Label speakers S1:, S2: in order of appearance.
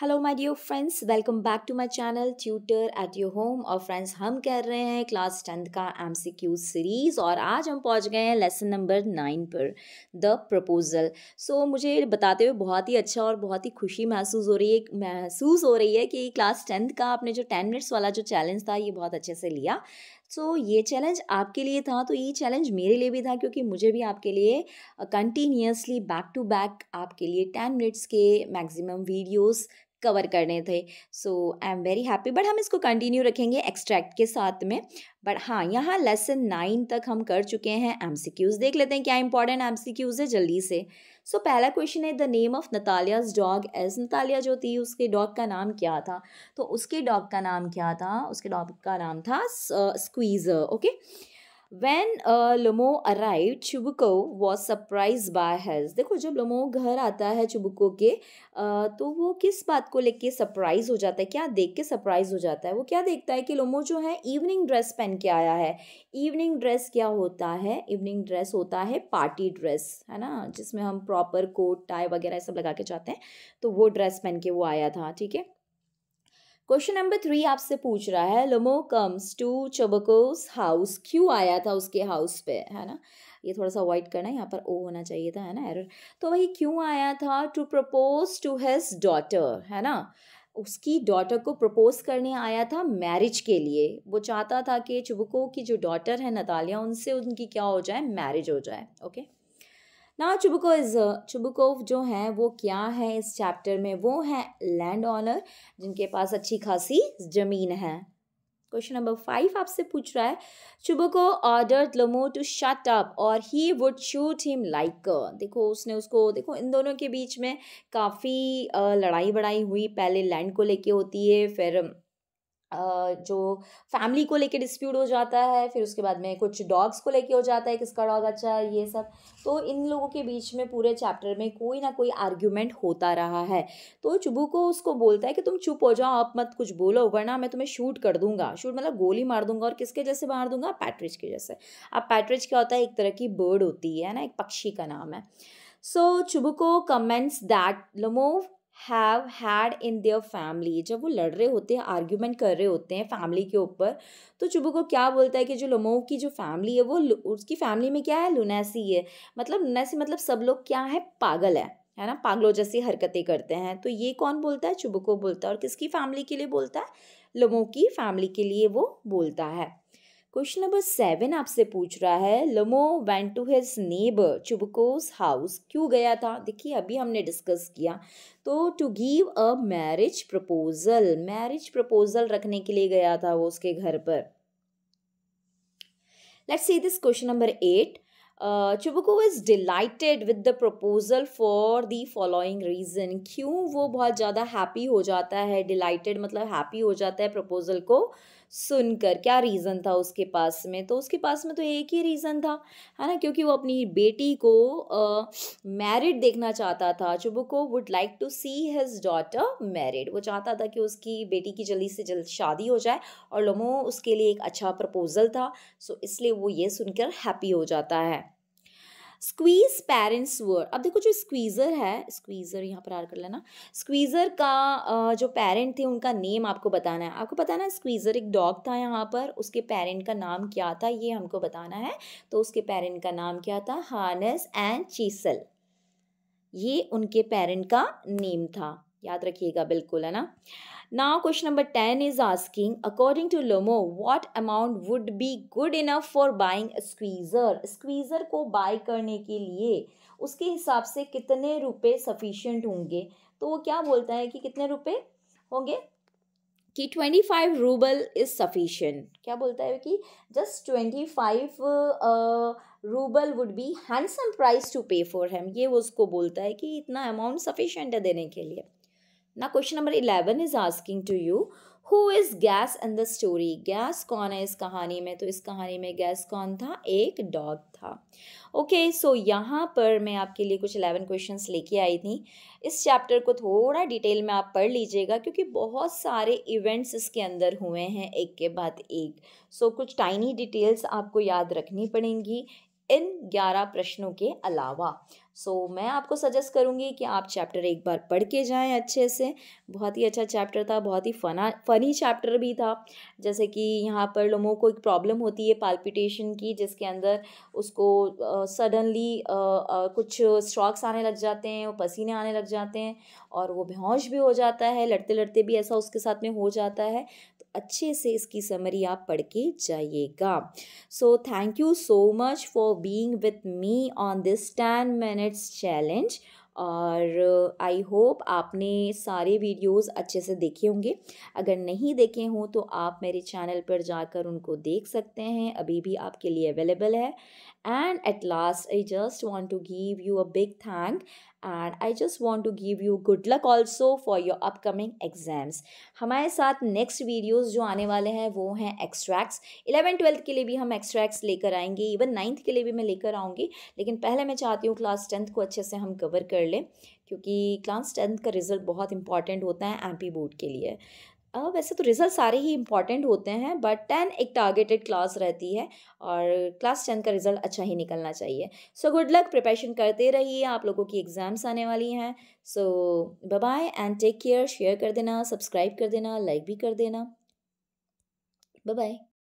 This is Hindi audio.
S1: Hello my dear friends welcome back to my channel tutor at your home और फ्रेंड्स हम कर रहे हैं क्लास टेंथ का एमसीक्यू सीरीज़ और आज हम पहुंच गए हैं लेसन नंबर नाइन पर द प्रपोज़ल सो मुझे बताते हुए बहुत ही अच्छा और बहुत ही खुशी महसूस हो रही है महसूस हो रही है कि क्लास टेंथ का आपने जो टेन मिनट्स वाला जो चैलेंज था ये बहुत अच्छे से लिया सो so, ये चैलेंज आपके लिए था तो ये चैलेंज मेरे लिए भी था क्योंकि मुझे भी आपके लिए कंटिन्यूसली बैक टू बैक आपके लिए टेन मिनट्स के मैक्सिमम वीडियोस कवर करने थे so I am very happy but हम इसको कंटिन्यू रखेंगे एक्सट्रैक्ट के साथ में बट हाँ यहाँ लेसन नाइन तक हम कर चुके हैं एम देख लेते हैं क्या इंपॉर्टेंट एम है जल्दी से सो so, पहला क्वेश्चन है the name of Natalia's dog as Natalia जो थी उसके डॉग का नाम क्या था तो उसके डॉग का नाम क्या था उसके डॉग का नाम था squeezer uh, okay when Lomov arrive Chubukov was surprise by by देखो जब लोमो घर आता है चुबको के uh, तो वो किस बात को लेके सरप्राइज हो जाता है क्या देख के सरप्राइज हो जाता है वो क्या देखता है कि लोमो जो है इवनिंग ड्रेस पहन के आया है इवनिंग ड्रेस क्या होता है इवनिंग ड्रेस होता है पार्टी ड्रेस है ना जिसमें हम प्रॉपर कोट टाई वगैरह सब लगा के जाते हैं तो वो ड्रेस पहन के वो आया था ठीक है क्वेश्चन नंबर थ्री आपसे पूछ रहा है Lomov comes to Chubukov's house क्यों आया था उसके हाउस पे है ना ये थोड़ा सा अवॉइड करना है यहाँ पर ओ होना चाहिए था है ना एरर तो वही क्यों आया था to propose to his daughter है ना उसकी डॉटर को प्रपोज करने आया था मैरिज के लिए वो चाहता था कि चुबको की जो डॉटर है नतालिया उनसे उनकी क्या हो जाए मैरिज हो जाए ओके okay? ना चुबको इज़ चुबकोव जो हैं वो क्या है इस चैप्टर में वो हैं लैंड ऑनर जिनके पास अच्छी खासी ज़मीन है क्वेश्चन नंबर फाइव आपसे पूछ रहा है Chubukov order Lomov to shut up और he would shoot him like देखो उसने उसको देखो इन दोनों के बीच में काफ़ी लड़ाई बड़ाई हुई पहले लैंड को लेके होती है फिर जो फैमिली को लेके डिस्प्यूट हो जाता है फिर उसके बाद में कुछ डॉग्स को लेके हो जाता है किसका डॉग अच्छा है ये सब तो इन लोगों के बीच में पूरे चैप्टर में कोई ना कोई आर्ग्यूमेंट होता रहा है तो चुबू को उसको बोलता है कि तुम चुप हो जाओ आप मत कुछ बोलो वरना मैं तुम्हें शूट कर दूंगा शूट मतलब गोली मार दूंगा और किसके जैसे मार दूंगा पैटरिज के जैसे अब पैटरिज क्या होता है एक तरह की बर्ड होती है ना एक पक्षी का नाम है so so, Chubukov comments that Lomov have had in their family जब वो लड़ रहे होते हैं आर्ग्यूमेंट कर रहे होते हैं फैमिली के ऊपर तो चुबो को क्या बोलता है कि जो लमो की जो फैमिली है वो उसकी फैमिली में क्या है लुनैसी है मतलब लुनासी मतलब सब लोग क्या है पागल है है ना पागलों जैसी हरकतें करते हैं तो ये कौन बोलता है को बोलता है और किसकी फैमिली के लिए बोलता है लमो की फैमिली के लिए वो बोलता है क्वेश्चन नंबर सेवन आपसे पूछ रहा है Lomov went to his neighbour Chubukov's house क्यों गया था देखिए अभी हमने डिस्कस किया तो to give a marriage proposal marriage proposal रखने के लिए गया था वो उसके घर पर let's see this question number eight Chubukov is delighted with the proposal for the following reason क्यों वो बहुत ज़्यादा हैप्पी हो जाता है डिलाइटेड मतलब हैप्पी हो जाता है प्रपोजल को सुनकर क्या रीज़न था उसके पास में तो उसके पास में तो एक ही रीज़न था है ना क्योंकि वो अपनी बेटी को मैरिड uh, देखना चाहता था Chubukov would like to see his daughter married वो चाहता था कि उसकी बेटी की जल्दी से जल्द शादी हो जाए और लोमो उसके लिए एक अच्छा प्रपोज़ल था सो इसलिए वो ये सुनकर हैप्पी हो जाता है स्क्वीज पेरेंट्स वर्ड अब देखो जो स्क्वीज़र है स्क्वीज़र यहाँ पर आर कर लेना स्क्वीज़र का जो पेरेंट थे उनका नेम आपको बताना है आपको बताना है स्क्वीज़र एक डॉग था यहाँ पर उसके पेरेंट का नाम क्या था ये हमको बताना है तो उसके पेरेंट का नाम क्या था हानस एंड चीसल ये उनके पेरेंट का नेम था याद रखिएगा बिल्कुल है ना now question number ten is asking according to Lomo what amount would be good enough for buying squeezer squeezer को बाय करने के लिए उसके हिसाब से कितने रुपए सफिशियंट होंगे तो वो क्या बोलता है कि कितने रुपए होंगे कि twenty five rouble is sufficient क्या बोलता है कि just twenty five rouble would be handsome price to pay for him ये वो उसको बोलता है कि इतना अमाउंट सफिशेंट है देने के लिए ना question number eleven is asking to you who is guest in the story guest कौन है इस कहानी में तो इस कहानी में गैस कौन था एक डॉग था ओके सो so यहाँ पर मैं आपके लिए कुछ इलेवन क्वेश्चन लेके आई थी इस चैप्टर को थोड़ा डिटेल में आप पढ़ लीजिएगा क्योंकि बहुत सारे इवेंट्स इसके अंदर हुए हैं एक के बाद एक सो so, कुछ टाइनी डिटेल्स आपको याद रखनी पड़ेंगी इन ग्यारह प्रश्नों के अलावा सो so, मैं आपको सजेस्ट करूँगी कि आप चैप्टर एक बार पढ़ के जाएं अच्छे से बहुत ही अच्छा चैप्टर था बहुत ही फना फनी चैप्टर भी था जैसे कि यहाँ पर लोगों को एक प्रॉब्लम होती है पाल्पिटेशन की जिसके अंदर उसको सडनली uh, uh, uh, कुछ स्ट्रॉक्स आने लग जाते हैं पसीने आने लग जाते हैं और वो बेहोश भी हो जाता है लड़ते लड़ते भी ऐसा उसके साथ में हो जाता है अच्छे से इसकी समरी आप पढ़ के जाइएगा so thank you so much for being with me on this ten minutes challenge और आई uh, होप आपने सारे वीडियोस अच्छे से देखे होंगे अगर नहीं देखे हों तो आप मेरे चैनल पर जाकर उनको देख सकते हैं अभी भी आपके लिए अवेलेबल है and at last i just want to give you a big thank and I just want to give you good luck also for your upcoming exams हमारे साथ नेक्स्ट वीडियोज़ जो आने वाले हैं वो हैं एक्स्ट्रैक्ट्स इलेवन ट्वेल्थ के लिए भी हम एक्स्ट्रैक्ट्स लेकर आएंगे इवन नाइन्थ के लिए भी मैं लेकर आऊँगी लेकिन पहले मैं चाहती हूँ क्लास टेंथ को अच्छे से हम कवर कर लें क्योंकि क्लास टेंथ का रिज़ल्ट बहुत इंपॉर्टेंट होता है एम बोर्ड के लिए वैसे तो रिज़ल्ट सारे ही इंपॉर्टेंट होते हैं बट टेन एक टारगेटेड क्लास रहती है और क्लास टेन का रिज़ल्ट अच्छा ही निकलना चाहिए सो गुड लक प्रिपरेशन करते रहिए आप लोगों की एग्ज़ाम्स आने वाली हैं so bye and take care share कर देना सब्सक्राइब कर देना लाइक भी कर देना बाय